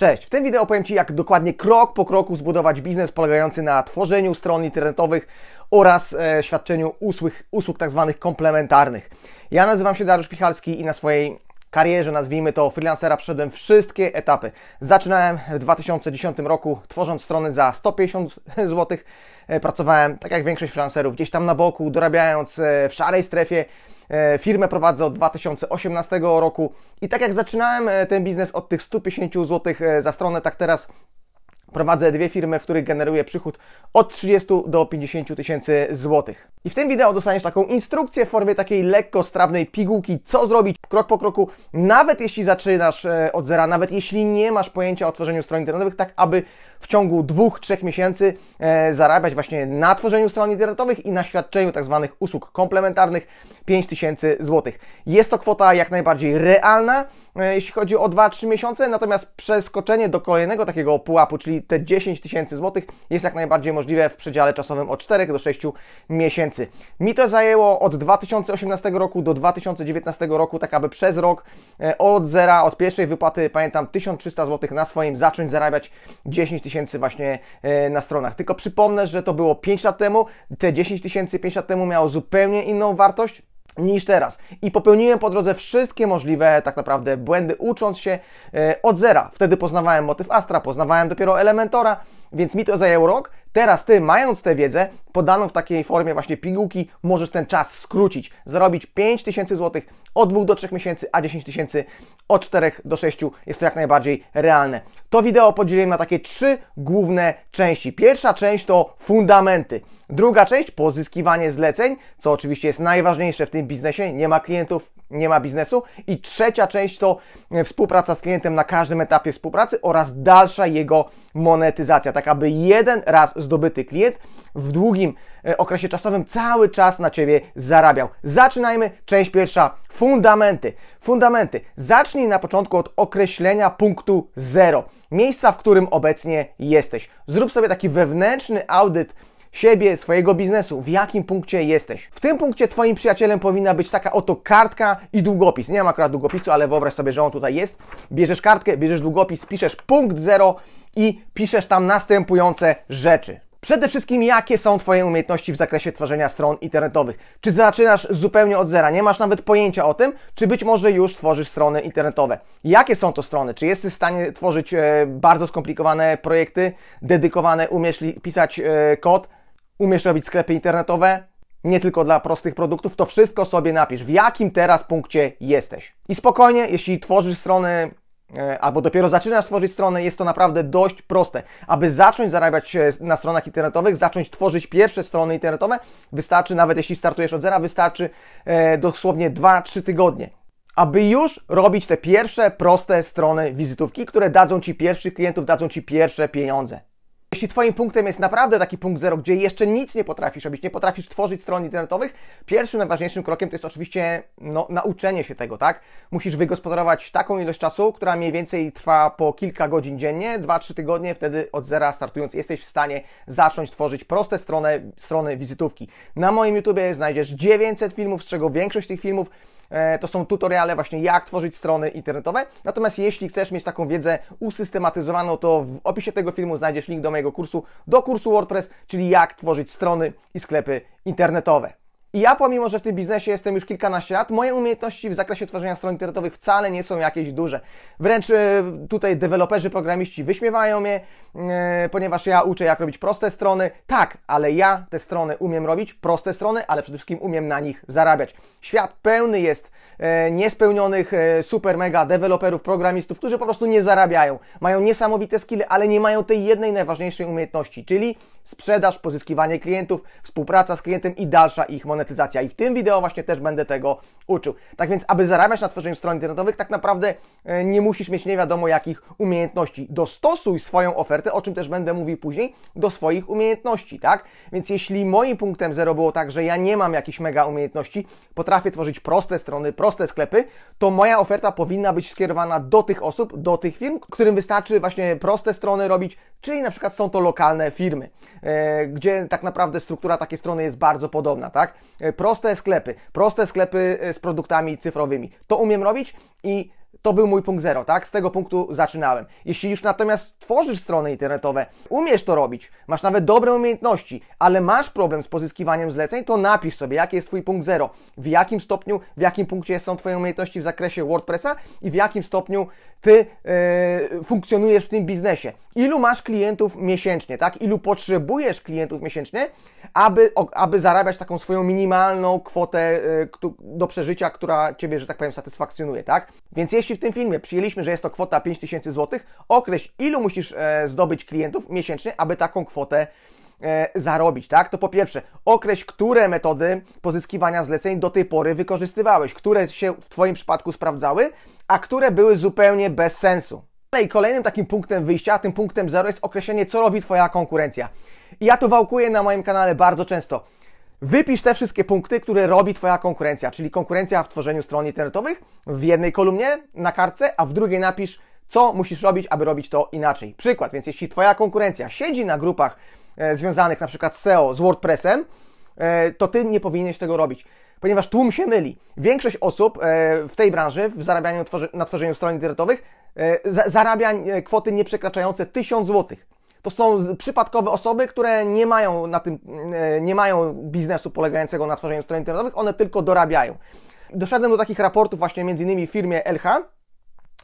Cześć! W tym wideo opowiem Ci, jak dokładnie krok po kroku zbudować biznes polegający na tworzeniu stron internetowych oraz e, świadczeniu usług, usług tak tzw. komplementarnych. Ja nazywam się Dariusz Pichalski i na swojej karierze, nazwijmy to freelancera, przeszedłem wszystkie etapy. Zaczynałem w 2010 roku tworząc strony za 150 zł. E, pracowałem, tak jak większość freelancerów, gdzieś tam na boku, dorabiając e, w szarej strefie E, firmę prowadzę od 2018 roku i tak jak zaczynałem e, ten biznes od tych 150 zł e, za stronę, tak teraz Prowadzę dwie firmy, w których generuję przychód od 30 do 50 tysięcy złotych. I w tym wideo dostaniesz taką instrukcję w formie takiej lekko strawnej pigułki, co zrobić krok po kroku, nawet jeśli zaczynasz e, od zera, nawet jeśli nie masz pojęcia o tworzeniu stron internetowych, tak aby w ciągu dwóch, trzech miesięcy e, zarabiać właśnie na tworzeniu stron internetowych i na świadczeniu tzw. Tak usług komplementarnych 5 tysięcy złotych. Jest to kwota jak najbardziej realna, E, jeśli chodzi o 2-3 miesiące, natomiast przeskoczenie do kolejnego takiego pułapu, czyli te 10 tysięcy złotych, jest jak najbardziej możliwe w przedziale czasowym od 4 do 6 miesięcy. Mi to zajęło od 2018 roku do 2019 roku, tak aby przez rok e, od zera, od pierwszej wypłaty, pamiętam, 1300 zł na swoim, zacząć zarabiać 10 tysięcy właśnie e, na stronach. Tylko przypomnę, że to było 5 lat temu, te 10 tysięcy 5 lat temu miało zupełnie inną wartość, niż teraz. I popełniłem po drodze wszystkie możliwe tak naprawdę błędy, ucząc się e, od zera. Wtedy poznawałem motyw Astra, poznawałem dopiero Elementora, więc mi to zajęło rok. Teraz Ty, mając tę wiedzę, podaną w takiej formie właśnie pigułki, możesz ten czas skrócić, zarobić 5 tysięcy złotych od 2 do 3 miesięcy, a 10 tysięcy od 4 do 6 jest to jak najbardziej realne. To wideo podzieliłem na takie trzy główne części. Pierwsza część to fundamenty. Druga część pozyskiwanie zleceń, co oczywiście jest najważniejsze w tym biznesie. Nie ma klientów, nie ma biznesu. I trzecia część to e, współpraca z klientem na każdym etapie współpracy oraz dalsza jego monetyzacja, tak aby jeden raz zdobyty klient w długim e, okresie czasowym cały czas na Ciebie zarabiał. Zaczynajmy. Część pierwsza. Fundamenty. Fundamenty. Zacznij na początku od określenia punktu zero. Miejsca, w którym obecnie jesteś. Zrób sobie taki wewnętrzny audyt siebie, swojego biznesu, w jakim punkcie jesteś. W tym punkcie Twoim przyjacielem powinna być taka oto kartka i długopis. Nie mam akurat długopisu, ale wyobraź sobie, że on tutaj jest. Bierzesz kartkę, bierzesz długopis, piszesz punkt zero i piszesz tam następujące rzeczy. Przede wszystkim, jakie są Twoje umiejętności w zakresie tworzenia stron internetowych? Czy zaczynasz zupełnie od zera, nie masz nawet pojęcia o tym, czy być może już tworzysz strony internetowe? Jakie są to strony? Czy jesteś w stanie tworzyć e, bardzo skomplikowane projekty, dedykowane, umiesz pisać e, kod, umiesz robić sklepy internetowe, nie tylko dla prostych produktów, to wszystko sobie napisz, w jakim teraz punkcie jesteś. I spokojnie, jeśli tworzysz strony E, albo dopiero zaczynasz tworzyć stronę, jest to naprawdę dość proste. Aby zacząć zarabiać e, na stronach internetowych, zacząć tworzyć pierwsze strony internetowe, wystarczy, nawet jeśli startujesz od zera, wystarczy e, dosłownie 2-3 tygodnie. Aby już robić te pierwsze proste strony wizytówki, które dadzą Ci pierwszych klientów, dadzą Ci pierwsze pieniądze. Jeśli Twoim punktem jest naprawdę taki punkt zero, gdzie jeszcze nic nie potrafisz robić, nie potrafisz tworzyć stron internetowych, pierwszym najważniejszym krokiem to jest oczywiście no, nauczenie się tego, tak? Musisz wygospodarować taką ilość czasu, która mniej więcej trwa po kilka godzin dziennie, 2-3 tygodnie, wtedy od zera startując jesteś w stanie zacząć tworzyć proste strony, strony wizytówki. Na moim YouTubie znajdziesz 900 filmów, z czego większość tych filmów E, to są tutoriale właśnie jak tworzyć strony internetowe. Natomiast jeśli chcesz mieć taką wiedzę usystematyzowaną, to w opisie tego filmu znajdziesz link do mojego kursu, do kursu WordPress, czyli jak tworzyć strony i sklepy internetowe. I ja, pomimo że w tym biznesie jestem już kilkanaście lat, moje umiejętności w zakresie tworzenia stron internetowych wcale nie są jakieś duże. Wręcz e, tutaj deweloperzy, programiści wyśmiewają mnie, e, ponieważ ja uczę, jak robić proste strony. Tak, ale ja te strony umiem robić, proste strony, ale przede wszystkim umiem na nich zarabiać. Świat pełny jest e, niespełnionych super mega deweloperów, programistów, którzy po prostu nie zarabiają. Mają niesamowite skilly, ale nie mają tej jednej najważniejszej umiejętności, czyli sprzedaż, pozyskiwanie klientów, współpraca z klientem i dalsza ich monetyzacja monetyzacja. I w tym wideo właśnie też będę tego uczył. Tak więc, aby zarabiać na tworzeniu stron internetowych, tak naprawdę e, nie musisz mieć nie wiadomo jakich umiejętności. Dostosuj swoją ofertę, o czym też będę mówił później, do swoich umiejętności, tak? Więc jeśli moim punktem zero było tak, że ja nie mam jakichś mega umiejętności, potrafię tworzyć proste strony, proste sklepy, to moja oferta powinna być skierowana do tych osób, do tych firm, którym wystarczy właśnie proste strony robić, czyli na przykład są to lokalne firmy, e, gdzie tak naprawdę struktura takiej strony jest bardzo podobna, tak? E, proste sklepy, proste sklepy e, z produktami cyfrowymi. To umiem robić i to był mój punkt zero, tak? Z tego punktu zaczynałem. Jeśli już natomiast tworzysz strony internetowe, umiesz to robić, masz nawet dobre umiejętności, ale masz problem z pozyskiwaniem zleceń, to napisz sobie, jaki jest Twój punkt zero, w jakim stopniu, w jakim punkcie są Twoje umiejętności w zakresie WordPressa i w jakim stopniu Ty yy, funkcjonujesz w tym biznesie. Ilu masz klientów miesięcznie, tak? Ilu potrzebujesz klientów miesięcznie, aby, o, aby zarabiać taką swoją minimalną kwotę yy, do przeżycia, która Ciebie, że tak powiem, satysfakcjonuje, tak? Więc jeśli w tym filmie przyjęliśmy, że jest to kwota 5000 zł, określ ilu musisz e, zdobyć klientów miesięcznie, aby taką kwotę e, zarobić, tak? To po pierwsze, określ, które metody pozyskiwania zleceń do tej pory wykorzystywałeś, które się w Twoim przypadku sprawdzały, a które były zupełnie bez sensu. i kolejnym takim punktem wyjścia, tym punktem zero jest określenie, co robi Twoja konkurencja. I ja to wałkuję na moim kanale bardzo często. Wypisz te wszystkie punkty, które robi Twoja konkurencja, czyli konkurencja w tworzeniu stron internetowych w jednej kolumnie na kartce, a w drugiej napisz, co musisz robić, aby robić to inaczej. Przykład, więc jeśli Twoja konkurencja siedzi na grupach e, związanych na przykład z SEO, z WordPressem, e, to Ty nie powinieneś tego robić, ponieważ tłum się myli. Większość osób e, w tej branży, w zarabianiu tworzy, na tworzeniu stron internetowych, e, zarabia e, kwoty nieprzekraczające 1000 złotych. To są przypadkowe osoby, które nie mają, na tym, e, nie mają biznesu polegającego na tworzeniu stron internetowych, one tylko dorabiają. Doszedłem do takich raportów właśnie między innymi w firmie LH,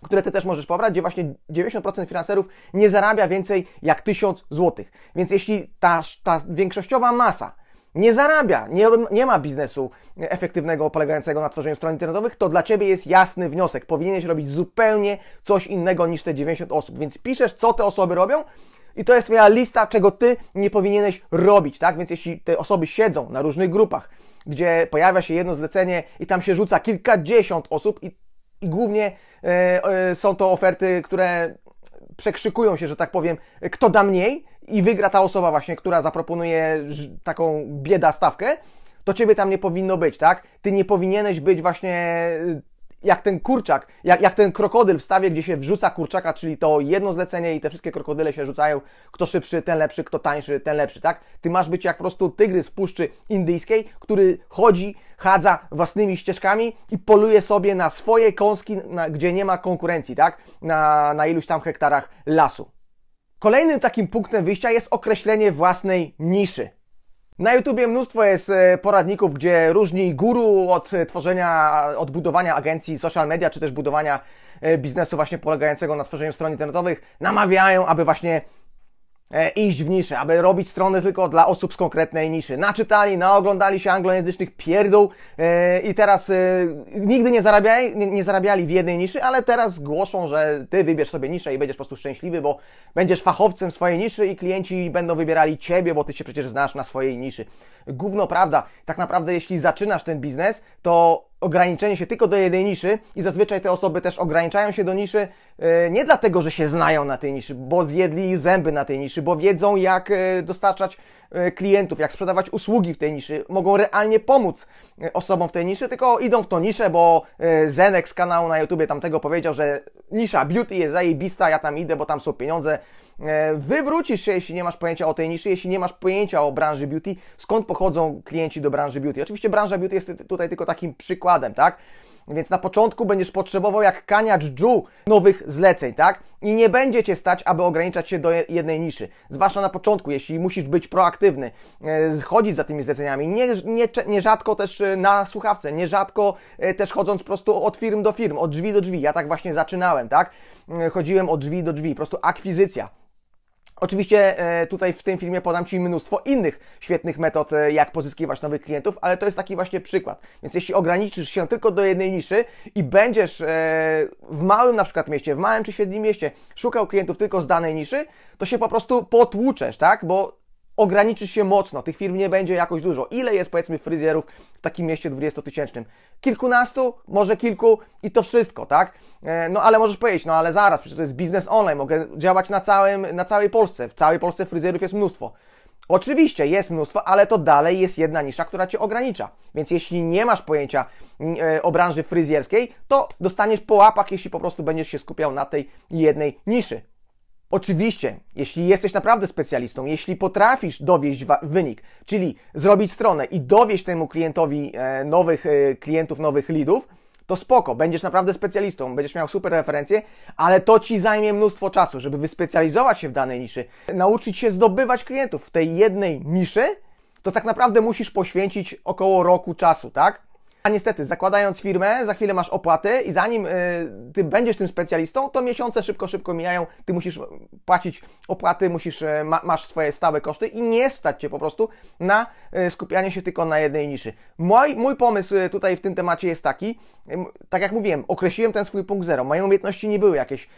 które ty też możesz pobrać, gdzie właśnie 90% finanserów nie zarabia więcej jak 1000 zł. Więc jeśli ta, ta większościowa masa nie zarabia, nie, nie ma biznesu efektywnego polegającego na tworzeniu stron internetowych, to dla ciebie jest jasny wniosek. Powinieneś robić zupełnie coś innego niż te 90 osób. Więc piszesz, co te osoby robią i to jest Twoja lista, czego Ty nie powinieneś robić, tak? Więc jeśli te osoby siedzą na różnych grupach, gdzie pojawia się jedno zlecenie i tam się rzuca kilkadziesiąt osób i, i głównie e, e, są to oferty, które przekrzykują się, że tak powiem, kto da mniej i wygra ta osoba właśnie, która zaproponuje taką bieda stawkę, to ciebie tam nie powinno być, tak? Ty nie powinieneś być właśnie e, jak ten kurczak, jak, jak ten krokodyl w stawie, gdzie się wrzuca kurczaka, czyli to jedno zlecenie i te wszystkie krokodyle się rzucają, kto szybszy, ten lepszy, kto tańszy, ten lepszy, tak? Ty masz być jak po prostu tygrys w puszczy indyjskiej, który chodzi, chadza własnymi ścieżkami i poluje sobie na swoje kąski, na, gdzie nie ma konkurencji, tak? Na, na iluś tam hektarach lasu. Kolejnym takim punktem wyjścia jest określenie własnej niszy. Na YouTubie mnóstwo jest e, poradników, gdzie różni guru od e, tworzenia, od budowania agencji social media, czy też budowania e, biznesu właśnie polegającego na tworzeniu stron internetowych namawiają, aby właśnie E, iść w niszę, aby robić strony tylko dla osób z konkretnej niszy. Naczytali, naoglądali się anglojęzycznych pierdół yy, i teraz yy, nigdy nie zarabiali, nie, nie zarabiali w jednej niszy, ale teraz głoszą, że ty wybierz sobie niszę i będziesz po prostu szczęśliwy, bo będziesz fachowcem swojej niszy i klienci będą wybierali ciebie, bo ty się przecież znasz na swojej niszy. Gówno prawda. Tak naprawdę jeśli zaczynasz ten biznes, to ograniczenie się tylko do jednej niszy i zazwyczaj te osoby też ograniczają się do niszy e, nie dlatego, że się znają na tej niszy, bo zjedli zęby na tej niszy, bo wiedzą jak e, dostarczać e, klientów, jak sprzedawać usługi w tej niszy, mogą realnie pomóc osobom w tej niszy, tylko idą w tą niszę, bo Zenek z kanału na YouTubie tamtego powiedział, że nisza beauty jest zajebista, ja tam idę, bo tam są pieniądze, E, wywrócisz się, jeśli nie masz pojęcia o tej niszy, jeśli nie masz pojęcia o branży beauty, skąd pochodzą klienci do branży beauty. Oczywiście branża beauty jest tutaj tylko takim przykładem, tak? Więc na początku będziesz potrzebował jak kaniacz dżu nowych zleceń, tak? I nie będzie Cię stać, aby ograniczać się do jednej niszy. Zwłaszcza na początku, jeśli musisz być proaktywny, e, chodzić za tymi zleceniami. Nie, nie, nierzadko też e, na słuchawce, nierzadko też chodząc po prostu od firm do firm, od drzwi do drzwi. Ja tak właśnie zaczynałem, tak? Chodziłem od drzwi do drzwi, po prostu akwizycja. Oczywiście e, tutaj w tym filmie podam Ci mnóstwo innych świetnych metod, e, jak pozyskiwać nowych klientów, ale to jest taki właśnie przykład. Więc jeśli ograniczysz się tylko do jednej niszy i będziesz e, w małym na przykład mieście, w małym czy średnim mieście szukał klientów tylko z danej niszy, to się po prostu potłuczesz, tak? Bo ograniczy się mocno, tych firm nie będzie jakoś dużo. Ile jest powiedzmy fryzjerów w takim mieście 20-tysięcznym? Kilkunastu, może kilku i to wszystko, tak? E, no ale możesz powiedzieć, no ale zaraz, przecież to jest biznes online, mogę działać na, całym, na całej Polsce. W całej Polsce fryzjerów jest mnóstwo. Oczywiście jest mnóstwo, ale to dalej jest jedna nisza, która cię ogranicza. Więc jeśli nie masz pojęcia mm, e, o branży fryzjerskiej, to dostaniesz po łapach, jeśli po prostu będziesz się skupiał na tej jednej niszy. Oczywiście, jeśli jesteś naprawdę specjalistą, jeśli potrafisz dowieść wynik, czyli zrobić stronę i dowieść temu klientowi e, nowych e, klientów, nowych leadów, to spoko, będziesz naprawdę specjalistą, będziesz miał super referencje, ale to ci zajmie mnóstwo czasu, żeby wyspecjalizować się w danej niszy, nauczyć się zdobywać klientów w tej jednej niszy, to tak naprawdę musisz poświęcić około roku czasu, tak? A niestety, zakładając firmę, za chwilę masz opłaty i zanim y, ty będziesz tym specjalistą, to miesiące szybko, szybko mijają, ty musisz mm, płacić opłaty, musisz, y, ma, masz swoje stałe koszty i nie stać cię po prostu na y, skupianie się tylko na jednej niszy. Mój, mój pomysł y, tutaj w tym temacie jest taki, y, tak jak mówiłem, określiłem ten swój punkt zero. Moje umiejętności nie były jakieś y,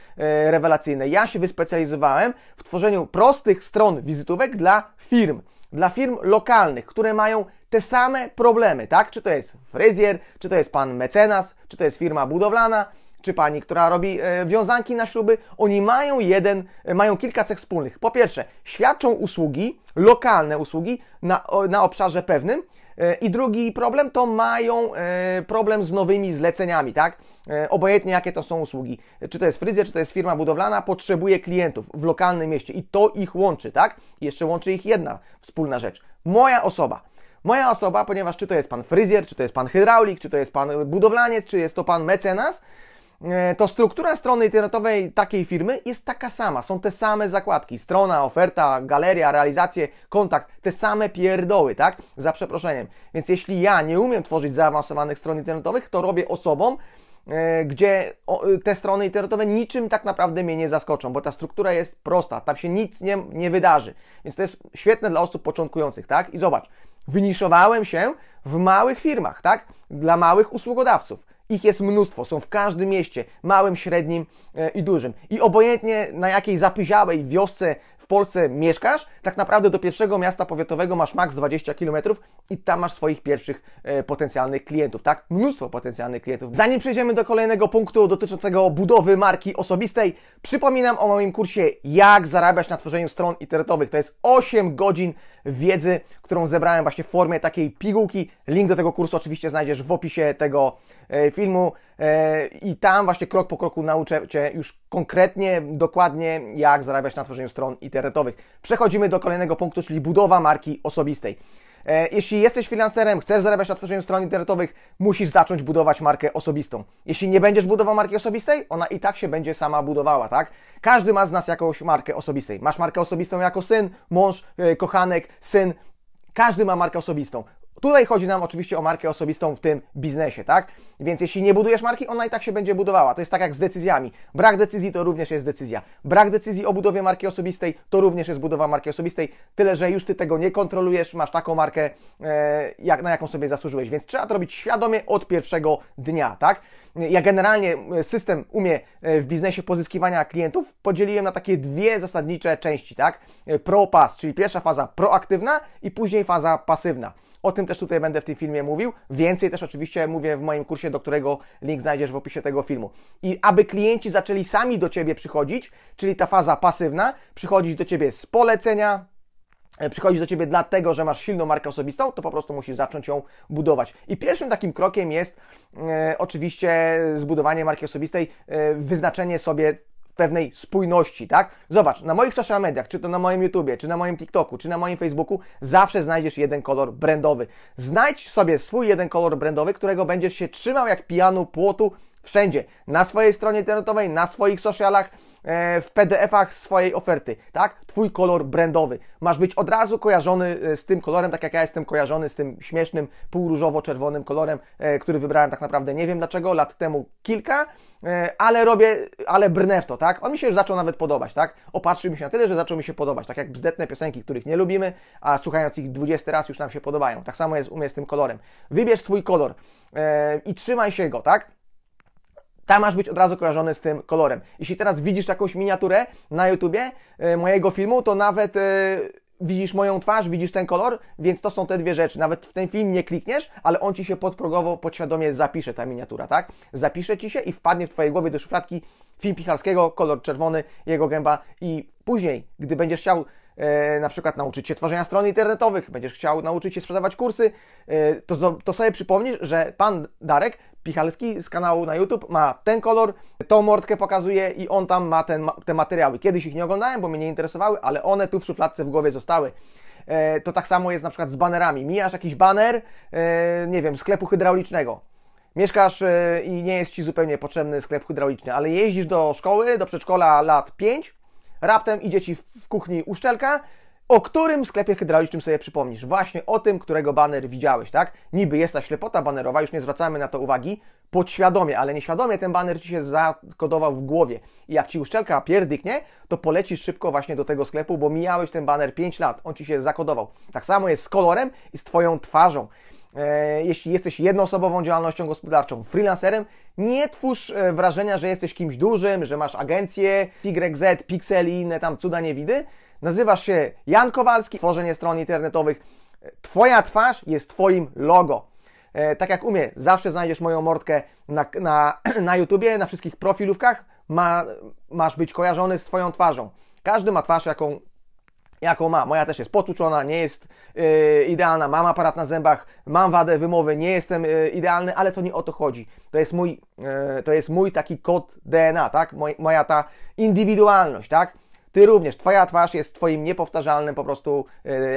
rewelacyjne. Ja się wyspecjalizowałem w tworzeniu prostych stron wizytówek dla firm dla firm lokalnych, które mają te same problemy, tak? Czy to jest fryzjer, czy to jest pan mecenas, czy to jest firma budowlana, czy pani, która robi e, wiązanki na śluby, oni mają jeden, e, mają kilka cech wspólnych. Po pierwsze, świadczą usługi, lokalne usługi na, na obszarze pewnym, E, I drugi problem to mają e, problem z nowymi zleceniami, tak? E, obojętnie jakie to są usługi, czy to jest fryzjer, czy to jest firma budowlana, potrzebuje klientów w lokalnym mieście i to ich łączy, tak? I jeszcze łączy ich jedna wspólna rzecz. Moja osoba. Moja osoba, ponieważ czy to jest pan fryzjer, czy to jest pan hydraulik, czy to jest pan budowlaniec, czy jest to pan mecenas, E, to struktura strony internetowej takiej firmy jest taka sama. Są te same zakładki. Strona, oferta, galeria, realizacje, kontakt. Te same pierdoły, tak? Za przeproszeniem. Więc jeśli ja nie umiem tworzyć zaawansowanych stron internetowych, to robię osobom, e, gdzie e, te strony internetowe niczym tak naprawdę mnie nie zaskoczą, bo ta struktura jest prosta, tam się nic nie, nie wydarzy. Więc to jest świetne dla osób początkujących, tak? I zobacz, wyniszowałem się w małych firmach, tak? Dla małych usługodawców ich jest mnóstwo, są w każdym mieście, małym, średnim e, i dużym. I obojętnie na jakiej zapyziałej wiosce w Polsce mieszkasz, tak naprawdę do pierwszego miasta powiatowego masz maks 20 km i tam masz swoich pierwszych e, potencjalnych klientów, tak? Mnóstwo potencjalnych klientów. Zanim przejdziemy do kolejnego punktu dotyczącego budowy marki osobistej, przypominam o moim kursie Jak zarabiać na tworzeniu stron internetowych. To jest 8 godzin wiedzy, którą zebrałem właśnie w formie takiej pigułki. Link do tego kursu oczywiście znajdziesz w opisie tego e, filmu e, i tam właśnie krok po kroku nauczę Cię już konkretnie, dokładnie jak zarabiać na tworzeniu stron internetowych. Przechodzimy do kolejnego punktu, czyli budowa marki osobistej. E, jeśli jesteś freelancerem, chcesz zarabiać na tworzeniu stron internetowych, musisz zacząć budować markę osobistą. Jeśli nie będziesz budował marki osobistej, ona i tak się będzie sama budowała, tak? Każdy ma z nas jakąś markę osobistej. Masz markę osobistą jako syn, mąż, e, kochanek, syn, każdy ma markę osobistą. Tutaj chodzi nam oczywiście o markę osobistą w tym biznesie, tak? Więc jeśli nie budujesz marki, ona i tak się będzie budowała. To jest tak jak z decyzjami. Brak decyzji to również jest decyzja. Brak decyzji o budowie marki osobistej to również jest budowa marki osobistej, tyle że już ty tego nie kontrolujesz, masz taką markę, e, jak, na jaką sobie zasłużyłeś. Więc trzeba to robić świadomie od pierwszego dnia, tak? Ja generalnie e, system umie e, w biznesie pozyskiwania klientów podzieliłem na takie dwie zasadnicze części, tak? E, pro-pas, czyli pierwsza faza proaktywna i później faza pasywna. O tym też tutaj będę w tym filmie mówił. Więcej też oczywiście mówię w moim kursie, do którego link znajdziesz w opisie tego filmu. I aby klienci zaczęli sami do Ciebie przychodzić, czyli ta faza pasywna, przychodzić do Ciebie z polecenia, e, przychodzić do ciebie dlatego, że masz silną markę osobistą, to po prostu musisz zacząć ją budować. I pierwszym takim krokiem jest e, oczywiście zbudowanie marki osobistej, e, wyznaczenie sobie pewnej spójności, tak? Zobacz, na moich social mediach, czy to na moim YouTubie, czy na moim TikToku, czy na moim Facebooku, zawsze znajdziesz jeden kolor brandowy. Znajdź sobie swój jeden kolor brandowy, którego będziesz się trzymał jak pijanu płotu wszędzie, na swojej stronie internetowej, na swoich socialach, e, w PDF-ach swojej oferty, tak? Twój kolor brandowy. Masz być od razu kojarzony e, z tym kolorem, tak jak ja jestem kojarzony z tym śmiesznym, półróżowo-czerwonym kolorem, e, który wybrałem tak naprawdę nie wiem dlaczego, lat temu kilka, ale robię, ale brnę w to, tak? On mi się już zaczął nawet podobać, tak? Opatrzył mi się na tyle, że zaczął mi się podobać, tak jak bzdetne piosenki, których nie lubimy, a słuchając ich 20 raz już nam się podobają. Tak samo jest u mnie z tym kolorem. Wybierz swój kolor i trzymaj się go, tak? Tam masz być od razu kojarzony z tym kolorem. Jeśli teraz widzisz jakąś miniaturę na YouTubie e, mojego filmu, to nawet e, widzisz moją twarz, widzisz ten kolor, więc to są te dwie rzeczy. Nawet w ten film nie klikniesz, ale on ci się podprogowo, podświadomie zapisze, ta miniatura, tak? Zapisze ci się i wpadnie w Twojej głowie do szufladki film Picharskiego, kolor czerwony, jego gęba i później, gdy będziesz chciał E, na przykład nauczyć się tworzenia stron internetowych, będziesz chciał nauczyć się sprzedawać kursy, e, to, to sobie przypomnisz, że pan Darek Pichalski z kanału na YouTube ma ten kolor, tą mordkę pokazuje i on tam ma ten, te materiały. Kiedyś ich nie oglądałem, bo mnie nie interesowały, ale one tu w szufladce w głowie zostały. E, to tak samo jest na przykład z banerami. Mijasz jakiś baner, nie wiem, sklepu hydraulicznego. Mieszkasz i nie jest Ci zupełnie potrzebny sklep hydrauliczny, ale jeździsz do szkoły, do przedszkola lat 5 Raptem idzie ci w kuchni uszczelka, o którym sklepie hydraulicznym sobie przypomnisz? Właśnie o tym, którego baner widziałeś, tak? Niby jest ta ślepota banerowa, już nie zwracamy na to uwagi, podświadomie, ale nieświadomie ten baner ci się zakodował w głowie. I jak ci uszczelka pierdyknie, to polecisz szybko właśnie do tego sklepu, bo mijałeś ten baner 5 lat, on ci się zakodował. Tak samo jest z kolorem i z Twoją twarzą. E, jeśli jesteś jednoosobową działalnością gospodarczą, freelancerem, nie twórz e, wrażenia, że jesteś kimś dużym, że masz agencję YZ, Pixel i inne tam cuda niewidy. Nazywasz się Jan Kowalski, tworzenie stron internetowych. E, twoja twarz jest Twoim logo. Tak jak umie, zawsze znajdziesz moją mordkę na, na, na YouTubie, na wszystkich profilówkach. Ma, masz być kojarzony z Twoją twarzą. Każdy ma twarz, jaką jaką ma. Moja też jest potłuczona, nie jest yy, idealna, mam aparat na zębach, mam wadę wymowy, nie jestem yy, idealny, ale to nie o to chodzi. To jest mój, yy, to jest mój taki kod DNA, tak? Moj, moja ta indywidualność, tak? Ty również, Twoja twarz jest Twoim niepowtarzalnym po prostu,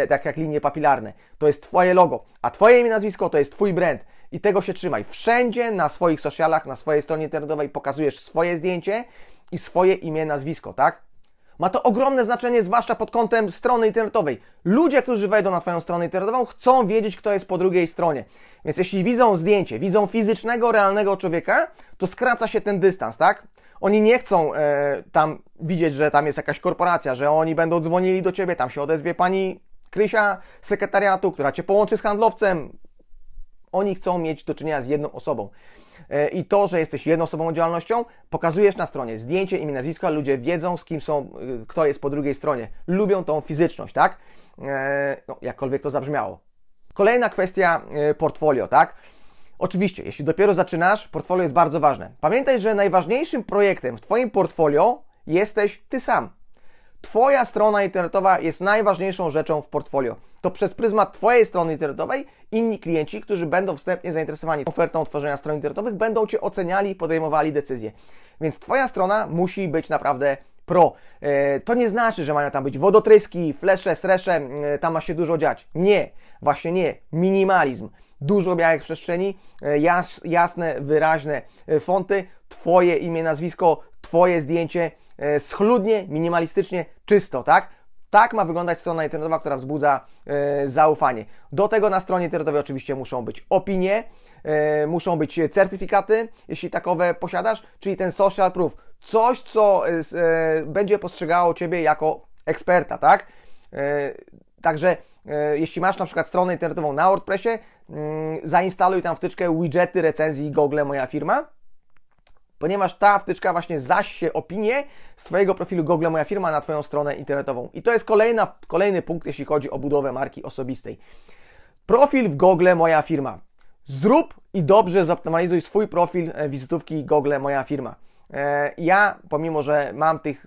y, tak jak linie papilarne. To jest Twoje logo, a Twoje imię, nazwisko to jest Twój brand. I tego się trzymaj. Wszędzie na swoich socialach, na swojej stronie internetowej pokazujesz swoje zdjęcie i swoje imię, nazwisko, tak? Ma to ogromne znaczenie, zwłaszcza pod kątem strony internetowej. Ludzie, którzy wejdą na Twoją stronę internetową, chcą wiedzieć, kto jest po drugiej stronie. Więc jeśli widzą zdjęcie, widzą fizycznego, realnego człowieka, to skraca się ten dystans, tak? Oni nie chcą e, tam widzieć, że tam jest jakaś korporacja, że oni będą dzwonili do ciebie, tam się odezwie pani Krysia sekretariatu, która cię połączy z handlowcem. Oni chcą mieć do czynienia z jedną osobą. E, i to, że jesteś jednoosobową działalnością, pokazujesz na stronie zdjęcie, imię, nazwisko, ludzie wiedzą, z kim są, y, kto jest po drugiej stronie. Lubią tą fizyczność, tak? E, no, jakkolwiek to zabrzmiało. Kolejna kwestia y, portfolio, tak? Oczywiście, jeśli dopiero zaczynasz, portfolio jest bardzo ważne. Pamiętaj, że najważniejszym projektem w Twoim portfolio jesteś Ty sam. Twoja strona internetowa jest najważniejszą rzeczą w portfolio. To przez pryzmat Twojej strony internetowej inni klienci, którzy będą wstępnie zainteresowani ofertą tworzenia stron internetowych, będą Cię oceniali i podejmowali decyzje. Więc Twoja strona musi być naprawdę pro. E, to nie znaczy, że mają tam być wodotryski, flesze, sresze, e, tam ma się dużo dziać. Nie, właśnie nie. Minimalizm. Dużo białych przestrzeni, e, jasne, wyraźne fonty, Twoje imię, nazwisko, Twoje zdjęcie, E, schludnie, minimalistycznie, czysto, tak? Tak ma wyglądać strona internetowa, która wzbudza e, zaufanie. Do tego na stronie internetowej oczywiście muszą być opinie, e, muszą być certyfikaty, jeśli takowe posiadasz, czyli ten social proof. Coś, co e, e będzie postrzegało Ciebie jako eksperta, tak? E, także jeśli masz na przykład stronę internetową na WordPressie, mm, zainstaluj tam wtyczkę widgety recenzji Google Moja Firma ponieważ ta wtyczka właśnie zaś się opinię z Twojego profilu Google Moja Firma na Twoją stronę internetową. I to jest kolejna, kolejny punkt, jeśli chodzi o budowę marki osobistej. Profil w Google Moja Firma. Zrób i dobrze zoptymalizuj swój profil e, wizytówki Google Moja Firma. E, ja, pomimo że mam tych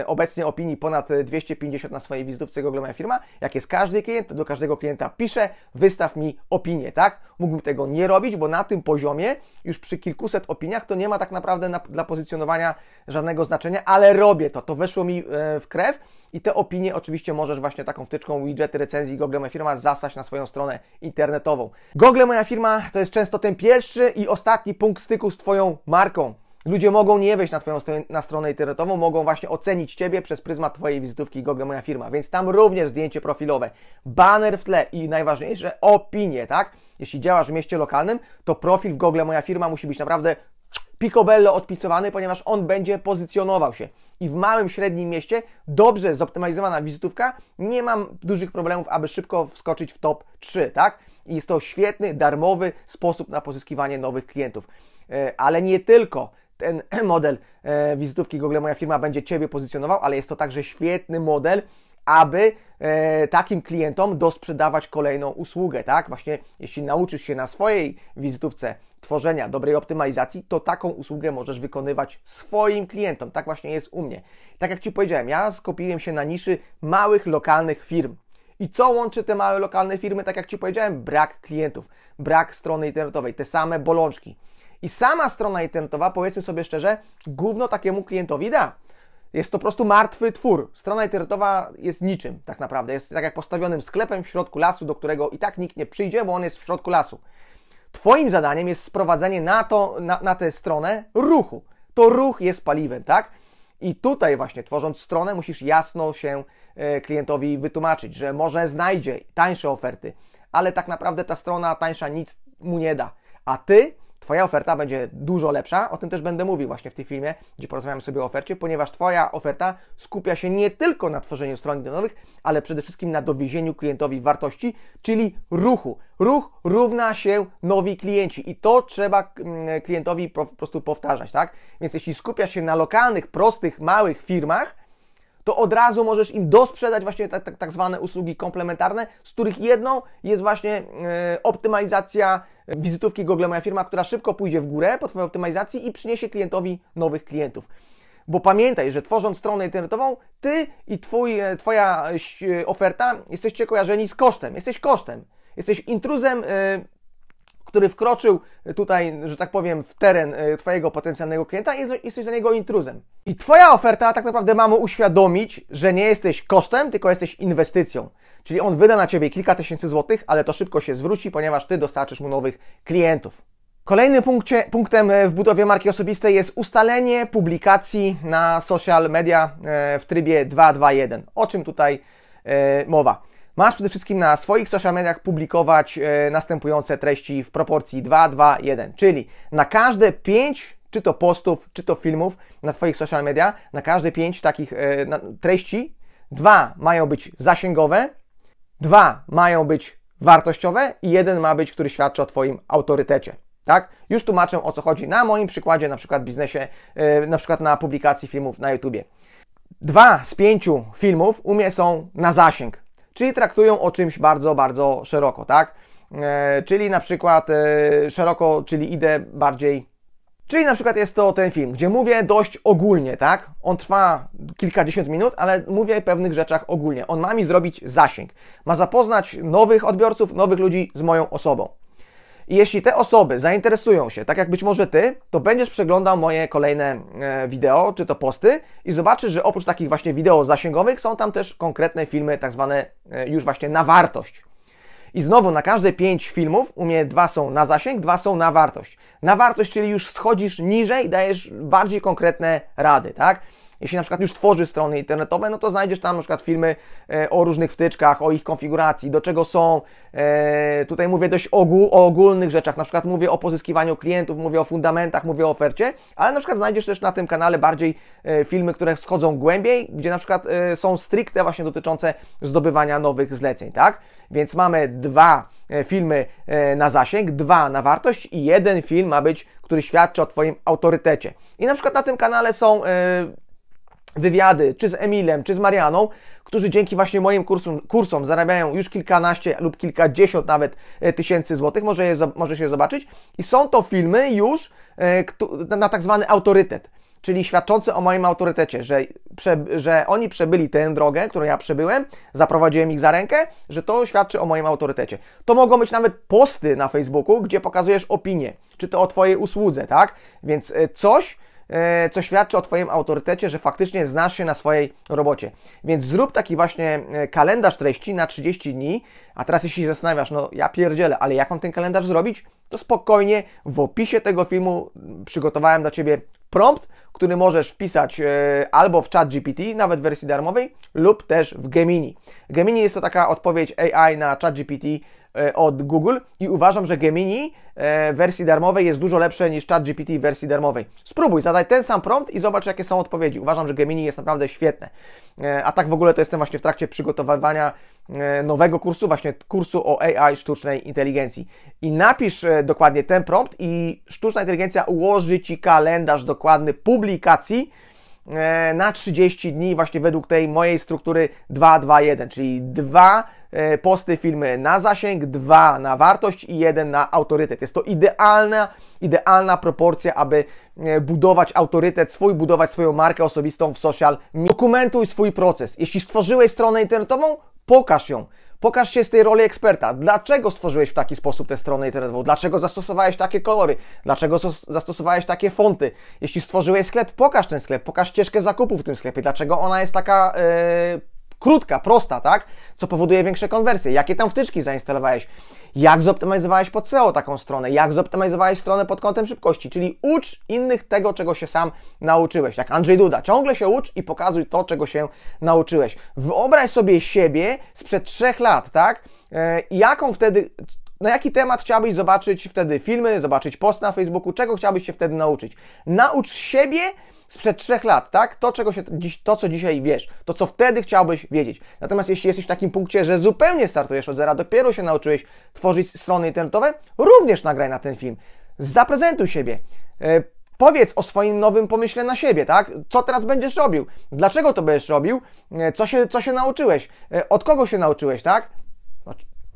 E, obecnie opinii ponad 250 na swojej wizytówce Google Moja Firma. Jak jest każdy klient, do każdego klienta piszę, wystaw mi opinię, tak? Mógłbym tego nie robić, bo na tym poziomie, już przy kilkuset opiniach, to nie ma tak naprawdę na, dla pozycjonowania żadnego znaczenia, ale robię to, to weszło mi e, w krew i te opinie oczywiście możesz właśnie taką wtyczką widgety recenzji Google Moja Firma zasać na swoją stronę internetową. Google Moja Firma to jest często ten pierwszy i ostatni punkt styku z Twoją marką. Ludzie mogą nie wejść na Twoją stronę, na stronę internetową, mogą właśnie ocenić Ciebie przez pryzmat Twojej wizytówki Google Moja Firma, więc tam również zdjęcie profilowe, banner w tle i najważniejsze opinie, tak? Jeśli działasz w mieście lokalnym, to profil w Google Moja Firma musi być naprawdę picobello odpisowany, ponieważ on będzie pozycjonował się. I w małym, średnim mieście dobrze zoptymalizowana wizytówka, nie mam dużych problemów, aby szybko wskoczyć w top 3, tak? I jest to świetny, darmowy sposób na pozyskiwanie nowych klientów. E, ale nie tylko ten model e, wizytówki Google Moja Firma będzie Ciebie pozycjonował, ale jest to także świetny model, aby e, takim klientom dosprzedawać kolejną usługę, tak? Właśnie jeśli nauczysz się na swojej wizytówce tworzenia dobrej optymalizacji, to taką usługę możesz wykonywać swoim klientom. Tak właśnie jest u mnie. Tak jak Ci powiedziałem, ja skupiłem się na niszy małych, lokalnych firm. I co łączy te małe, lokalne firmy? Tak jak Ci powiedziałem, brak klientów, brak strony internetowej, te same bolączki. I sama strona internetowa, powiedzmy sobie szczerze, gówno takiemu klientowi da. Jest to po prostu martwy twór. Strona internetowa jest niczym tak naprawdę. Jest tak jak postawionym sklepem w środku lasu, do którego i tak nikt nie przyjdzie, bo on jest w środku lasu. Twoim zadaniem jest sprowadzenie na, to, na, na tę stronę ruchu. To ruch jest paliwem, tak? I tutaj właśnie tworząc stronę musisz jasno się e, klientowi wytłumaczyć, że może znajdzie tańsze oferty, ale tak naprawdę ta strona tańsza nic mu nie da. A ty Twoja oferta będzie dużo lepsza, o tym też będę mówił właśnie w tym filmie, gdzie porozmawiam sobie o ofercie, ponieważ Twoja oferta skupia się nie tylko na tworzeniu stron internetowych, ale przede wszystkim na dowiezieniu klientowi wartości, czyli ruchu. Ruch równa się nowi klienci i to trzeba mm, klientowi po prostu powtarzać, tak? Więc jeśli skupiasz się na lokalnych, prostych, małych firmach, to od razu możesz im dosprzedać właśnie tak, tak, tak, zwane usługi komplementarne, z których jedną jest właśnie e, optymalizacja wizytówki Google Moja Firma, która szybko pójdzie w górę po Twojej optymalizacji i przyniesie klientowi nowych klientów. Bo pamiętaj, że tworząc stronę internetową, Ty i twój, e, Twoja e, e, oferta jesteście kojarzeni z kosztem. Jesteś kosztem. Jesteś intruzem który wkroczył tutaj, że tak powiem, w teren Twojego potencjalnego klienta, i jesteś dla niego intruzem. I Twoja oferta tak naprawdę ma mu uświadomić, że nie jesteś kosztem, tylko jesteś inwestycją. Czyli on wyda na ciebie kilka tysięcy złotych, ale to szybko się zwróci, ponieważ ty dostarczysz mu nowych klientów. Kolejnym punkcie, punktem e, w budowie marki osobistej jest ustalenie publikacji na social media e, w trybie 221. O czym tutaj e, mowa? Masz przede wszystkim na swoich social mediach publikować następujące treści w proporcji 2:2:1, czyli na każde 5 czy to postów, czy to filmów na Twoich social media, na każde 5 takich treści, dwa mają być zasięgowe, Dwa mają być wartościowe i jeden ma być, który świadczy o Twoim autorytecie. Tak? Już tłumaczę o co chodzi na moim przykładzie, na przykład biznesie, e, na przykład na publikacji filmów na YouTubie. Dwa z pięciu filmów u mnie są na zasięg, czyli traktują o czymś bardzo, bardzo szeroko, tak? E, czyli na przykład e, szeroko, czyli idę bardziej Czyli na przykład jest to ten film, gdzie mówię dość ogólnie, tak? On trwa kilkadziesiąt minut, ale mówię o pewnych rzeczach ogólnie. On ma mi zrobić zasięg. Ma zapoznać nowych odbiorców, nowych ludzi z moją osobą. I jeśli te osoby zainteresują się, tak jak być może ty, to będziesz przeglądał moje kolejne e, wideo czy to posty i zobaczysz, że oprócz takich właśnie wideo zasięgowych są tam też konkretne filmy, tak zwane e, już właśnie na wartość. I znowu na każde 5 filmów u mnie dwa są na zasięg, dwa są na wartość. Na wartość, czyli już schodzisz niżej, dajesz bardziej konkretne rady, tak? Jeśli na przykład już tworzysz strony internetowe, no to znajdziesz tam na przykład filmy e, o różnych wtyczkach, o ich konfiguracji, do czego są. E, tutaj mówię dość o ogólnych rzeczach, na przykład mówię o pozyskiwaniu klientów, mówię o fundamentach, mówię o ofercie, ale na przykład znajdziesz też na tym kanale bardziej e, filmy, które schodzą głębiej, gdzie na przykład są stricte właśnie dotyczące zdobywania nowych zleceń, tak? Więc mamy dwa filmy na zasięg, dwa na wartość i jeden film ma być, który świadczy o Twoim autorytecie. I na przykład na tym kanale są wywiady, czy z Emilem, czy z Marianą, którzy dzięki właśnie moim kursom, kursom zarabiają już kilkanaście lub kilkadziesiąt nawet e, tysięcy złotych, może, je, może się zobaczyć. I są to filmy już e, na tak zwany autorytet czyli świadczące o moim autorytecie, że, prze, że oni przebyli tę drogę, którą ja przebyłem, zaprowadziłem ich za rękę, że to świadczy o moim autorytecie. To mogą być nawet posty na Facebooku, gdzie pokazujesz opinię, czy to o Twojej usłudze, tak? Więc e, coś, E, co świadczy o Twoim autorytecie, że faktycznie znasz się na swojej robocie. Więc zrób taki właśnie e, kalendarz treści na 30 dni, a teraz jeśli się zastanawiasz, no ja pierdzielę, ale jak mam ten kalendarz zrobić, to spokojnie w opisie tego filmu przygotowałem dla Ciebie prompt, który możesz wpisać e, albo w chat GPT, nawet w wersji darmowej, lub też w Gemini. Gemini jest to taka odpowiedź AI na chat GPT, E, od Google i uważam, że Gemini w e, wersji darmowej jest dużo lepsze niż ChatGPT w wersji darmowej. Spróbuj, zadaj ten sam prompt i zobacz, jakie są odpowiedzi. Uważam, że Gemini jest naprawdę świetne. E, a tak w ogóle to jestem właśnie w trakcie przygotowywania nowego kursu, właśnie kursu o AI sztucznej inteligencji. I napisz dokładnie ten prompt i sztuczna inteligencja ułoży Ci kalendarz dokładny publikacji, E, na 30 dni właśnie według tej mojej struktury 2-2-1, czyli dwa e, posty, filmy na zasięg, dwa na wartość i jeden na autorytet. Jest to idealna, idealna proporcja, aby e, budować autorytet swój, budować swoją markę osobistą w social media. Dokumentuj swój proces. Jeśli stworzyłeś stronę internetową, pokaż ją. Pokaż się z tej roli eksperta. Dlaczego stworzyłeś w taki sposób tę stronę internetową? Dlaczego zastosowałeś takie kolory? Dlaczego zastosowałeś takie fonty? Jeśli stworzyłeś sklep, pokaż ten sklep, pokaż ścieżkę zakupu w tym sklepie. Dlaczego ona jest taka e, krótka, prosta, tak? Co powoduje większe konwersje. Jakie tam wtyczki zainstalowałeś? Jak zoptymalizowałeś pod SEO taką stronę? Jak zoptymalizowałeś stronę pod kątem szybkości? Czyli ucz innych tego, czego się sam nauczyłeś. Jak Andrzej Duda, ciągle się ucz i pokazuj to, czego się nauczyłeś. Wyobraź sobie siebie sprzed trzech lat, tak? E, jaką wtedy, na jaki temat chciałbyś zobaczyć wtedy filmy, zobaczyć post na Facebooku, czego chciałbyś się wtedy nauczyć. Naucz siebie sprzed trzech lat, tak? To, czego się, to, co dzisiaj wiesz, to, co wtedy chciałbyś wiedzieć. Natomiast jeśli jesteś w takim punkcie, że zupełnie startujesz od zera, dopiero się nauczyłeś tworzyć strony internetowe, również nagraj na ten film. Zaprezentuj siebie. E, powiedz o swoim nowym pomyśle na siebie, tak? Co teraz będziesz robił? Dlaczego to będziesz robił? E, co się, co się nauczyłeś? E, od kogo się nauczyłeś, tak?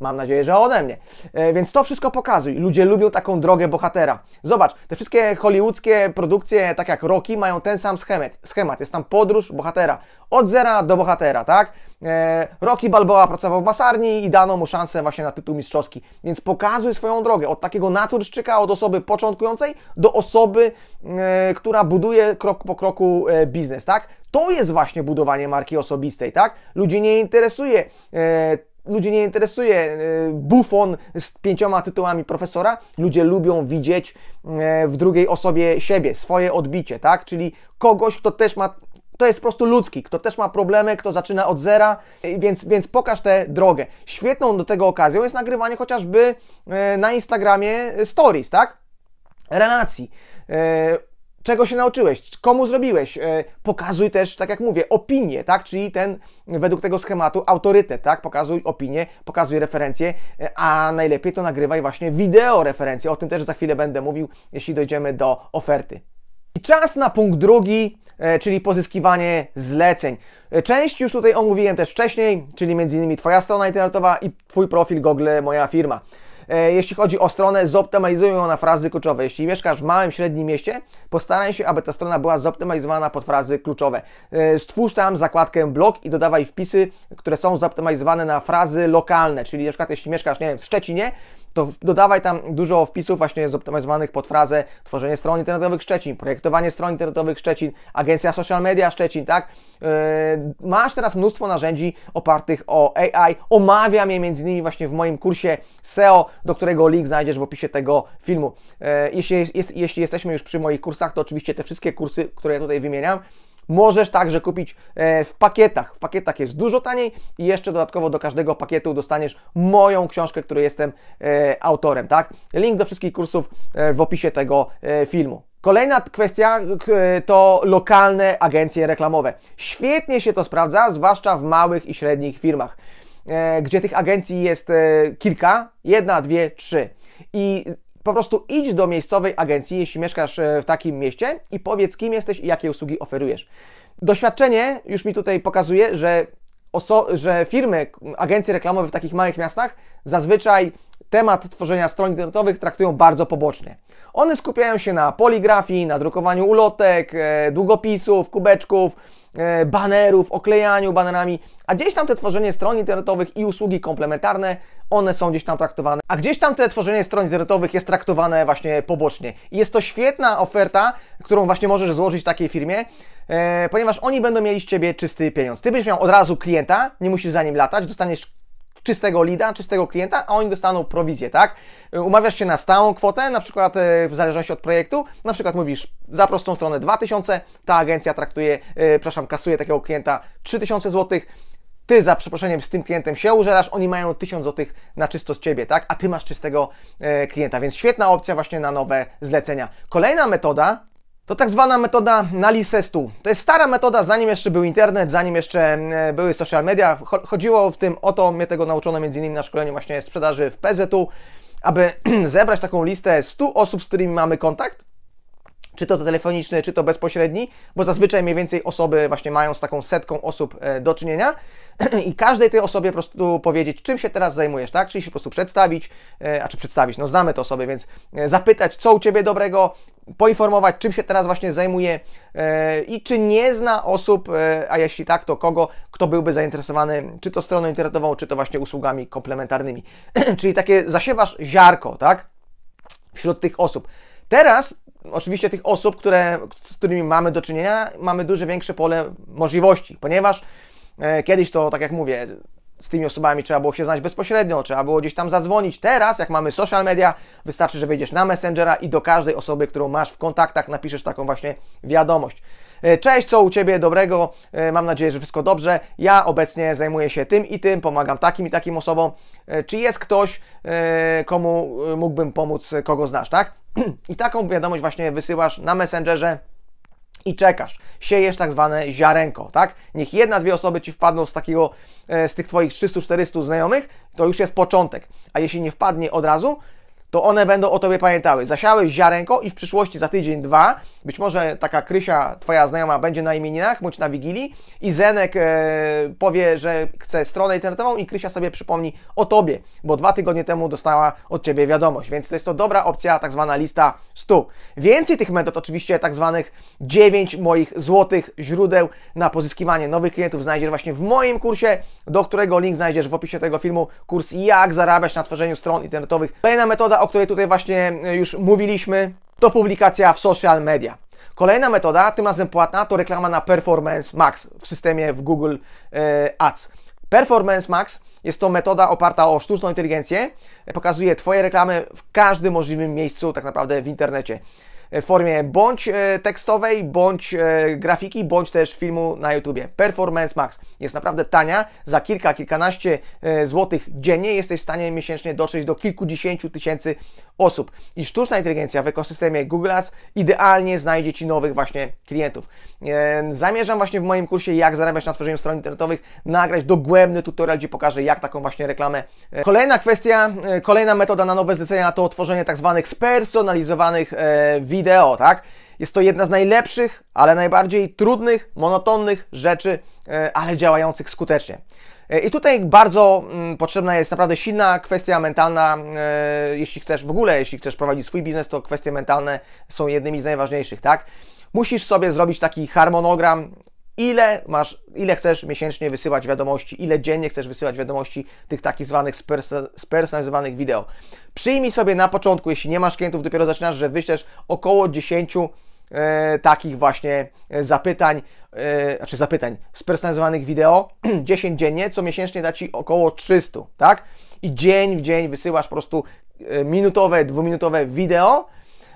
Mam nadzieję, że ode mnie. E, więc to wszystko pokazuj. Ludzie lubią taką drogę bohatera. Zobacz, te wszystkie hollywoodzkie produkcje, tak jak Rocky, mają ten sam schemat. schemat. Jest tam podróż bohatera. Od zera do bohatera, tak? E, Rocky Balboa pracował w basarni i dano mu szansę właśnie na tytuł mistrzowski. Więc pokazuj swoją drogę. Od takiego naturszczyka, od osoby początkującej do osoby, e, która buduje krok po kroku e, biznes, tak? To jest właśnie budowanie marki osobistej, tak? Ludzi nie interesuje e, ludzi nie interesuje y, bufon z pięcioma tytułami profesora. Ludzie lubią widzieć y, w drugiej osobie siebie, swoje odbicie, tak? Czyli kogoś, kto też ma. To jest po prostu ludzki, kto też ma problemy, kto zaczyna od zera, y, więc, więc pokaż tę drogę. Świetną do tego okazją jest nagrywanie chociażby na Instagramie stories, tak? Relacji czego się nauczyłeś, komu zrobiłeś. E, pokazuj też, tak jak mówię, opinię, tak? Czyli ten, według tego schematu, autorytet, tak? Pokazuj opinię, pokazuj referencję, e, a najlepiej to nagrywaj właśnie wideo referencje. O tym też za chwilę będę mówił, jeśli dojdziemy do oferty. I czas na punkt drugi, e, czyli pozyskiwanie zleceń. Część już tutaj omówiłem też wcześniej, czyli m.in. Twoja strona internetowa i Twój profil Google Moja Firma. E, jeśli chodzi o stronę, zoptymalizuj ją na frazy kluczowe. Jeśli mieszkasz w małym, średnim mieście, postaraj się, aby ta strona była zoptymalizowana pod frazy kluczowe. E, stwórz tam zakładkę blog i dodawaj wpisy, które są zoptymalizowane na frazy lokalne, czyli na przykład jeśli mieszkasz, nie wiem, w Szczecinie, to dodawaj tam dużo wpisów właśnie zoptymalizowanych pod frazę tworzenie stron internetowych Szczecin, projektowanie stron internetowych Szczecin, agencja social media Szczecin, tak? Yy, masz teraz mnóstwo narzędzi opartych o AI. Omawiam je między innymi właśnie w moim kursie SEO, do którego link znajdziesz w opisie tego filmu. Yy, jeśli, jest, jeśli jesteśmy już przy moich kursach, to oczywiście te wszystkie kursy, które ja tutaj wymieniam, możesz także kupić e, w pakietach. W pakietach jest dużo taniej i jeszcze dodatkowo do każdego pakietu dostaniesz moją książkę, której jestem e, autorem, tak? Link do wszystkich kursów e, w opisie tego filmu. Kolejna kwestia to lokalne agencje reklamowe. Świetnie się to sprawdza, zwłaszcza w małych i średnich firmach, gdzie tych agencji jest kilka, jedna, dwie, trzy. I po prostu idź do miejscowej agencji, jeśli mieszkasz e, w takim mieście i powiedz, kim jesteś i jakie usługi oferujesz. Doświadczenie już mi tutaj pokazuje, że, że firmy, agencje reklamowe w takich małych miastach zazwyczaj temat tworzenia stron internetowych traktują bardzo pobocznie. One skupiają się na poligrafii, na drukowaniu ulotek, e, długopisów, kubeczków, e, banerów, oklejaniu banerami, a gdzieś tam te tworzenie stron internetowych i usługi komplementarne one są gdzieś tam traktowane, a gdzieś tam te tworzenie stron internetowych jest traktowane właśnie pobocznie. I jest to świetna oferta, którą właśnie możesz złożyć takiej firmie, e, ponieważ oni będą mieli z Ciebie czysty pieniądz. Ty byś miał od razu klienta, nie musisz za nim latać, dostaniesz czystego lida, czystego klienta, a oni dostaną prowizję, tak? E, umawiasz się na stałą kwotę, na przykład e, w zależności od projektu, na przykład mówisz za prostą stronę 2000, ta agencja traktuje, e, przepraszam, kasuje takiego klienta 3000 zł, ty za przeproszeniem z tym klientem się użerasz, oni mają 1000 zł na czysto z ciebie, tak? A ty masz czystego e, klienta, więc świetna opcja właśnie na nowe zlecenia. Kolejna metoda to tak zwana metoda stu. To jest stara metoda, zanim jeszcze był internet, zanim jeszcze mm, e, były social media. Chodziło w tym o to, mnie tego nauczono między innymi na szkoleniu właśnie sprzedaży w PZU, aby zebrać taką listę 100 osób, z którymi mamy kontakt, czy to telefoniczny, czy to bezpośredni, bo zazwyczaj mniej więcej osoby właśnie mają z taką setką osób e, do czynienia. i każdej tej osobie po prostu powiedzieć, czym się teraz zajmujesz, tak? Czyli się po prostu przedstawić, e, a czy przedstawić, no znamy tę osobę, więc e, zapytać, co u Ciebie dobrego, poinformować, czym się teraz właśnie zajmuje e, i czy nie zna osób, a jeśli tak, to kogo, kto byłby zainteresowany czy to stroną internetową, czy to właśnie usługami komplementarnymi. Czyli takie zasiewasz ziarko, tak? Wśród tych osób. Teraz oczywiście tych osób, które, z którymi mamy do czynienia, mamy dużo większe pole możliwości, ponieważ E, kiedyś to, tak jak mówię, z tymi osobami trzeba było się znać bezpośrednio, trzeba było gdzieś tam zadzwonić. Teraz, jak mamy social media, wystarczy, że wejdziesz na Messengera i do każdej osoby, którą masz w kontaktach, napiszesz taką właśnie wiadomość. E, cześć, co u Ciebie dobrego? E, mam nadzieję, że wszystko dobrze. Ja obecnie zajmuję się tym i tym, pomagam takim i takim osobom. Czy jest ktoś, komu mógłbym pomóc, kogo znasz, tak? I taką wiadomość właśnie wysyłasz na Messengerze i czekasz. Siejesz tak zwane ziarenko, tak? Niech jedna, dwie osoby Ci wpadną z takiego, e, z tych Twoich 300-400 znajomych, to już jest początek. A jeśli nie wpadnie od razu, to one będą o tobie pamiętały. Zasiałeś ziarenko i w przyszłości za tydzień, dwa, być może taka Krysia, twoja znajoma, będzie na imieninach bądź na Wigilii i Zenek e, powie, że chce stronę internetową i Krysia sobie przypomni o tobie, bo dwa tygodnie temu dostała od ciebie wiadomość, więc to jest to dobra opcja, tak zwana lista 100. Więcej tych metod oczywiście, tak zwanych 9 moich złotych źródeł na pozyskiwanie nowych klientów znajdziesz właśnie w moim kursie, do którego link znajdziesz w opisie tego filmu, kurs jak zarabiać na tworzeniu stron internetowych. Kolejna metoda o której tutaj właśnie e, już mówiliśmy, to publikacja w social media. Kolejna metoda, tym razem płatna, to reklama na Performance Max w systemie w Google e, Ads. Performance Max jest to metoda oparta o sztuczną inteligencję. E, pokazuje Twoje reklamy w każdym możliwym miejscu, tak naprawdę w internecie w e, formie bądź e, tekstowej, bądź e, grafiki, bądź też filmu na YouTubie. Performance Max jest naprawdę tania. Za kilka, kilkanaście złotych dziennie jesteś w stanie miesięcznie dotrzeć do kilkudziesięciu tysięcy osób. I sztuczna inteligencja w ekosystemie Google Ads idealnie znajdzie Ci nowych właśnie klientów. Zamierzam właśnie w moim kursie Jak zarabiać na tworzeniu stron internetowych nagrać dogłębny tutorial, gdzie pokażę jak taką właśnie reklamę. Kolejna kwestia, kolejna metoda na nowe zlecenia to tworzenie tak zwanych spersonalizowanych wideo wideo, tak? Jest to jedna z najlepszych, ale najbardziej trudnych, monotonnych rzeczy, e, ale działających skutecznie. E, I tutaj bardzo mm, potrzebna jest naprawdę silna kwestia mentalna, e, jeśli chcesz w ogóle, jeśli chcesz prowadzić swój biznes, to kwestie mentalne są jednymi z najważniejszych, tak? Musisz sobie zrobić taki harmonogram ile masz, ile chcesz miesięcznie wysyłać wiadomości, ile dziennie chcesz wysyłać wiadomości tych takich zwanych spersonalizowanych wideo. Przyjmij sobie na początku, jeśli nie masz klientów, dopiero zaczynasz, że wyślesz około 10 e, takich właśnie e, zapytań, e, znaczy zapytań, spersonalizowanych wideo, 10 dziennie, co miesięcznie da Ci około 300, tak? I dzień w dzień wysyłasz po prostu e, minutowe, dwuminutowe wideo,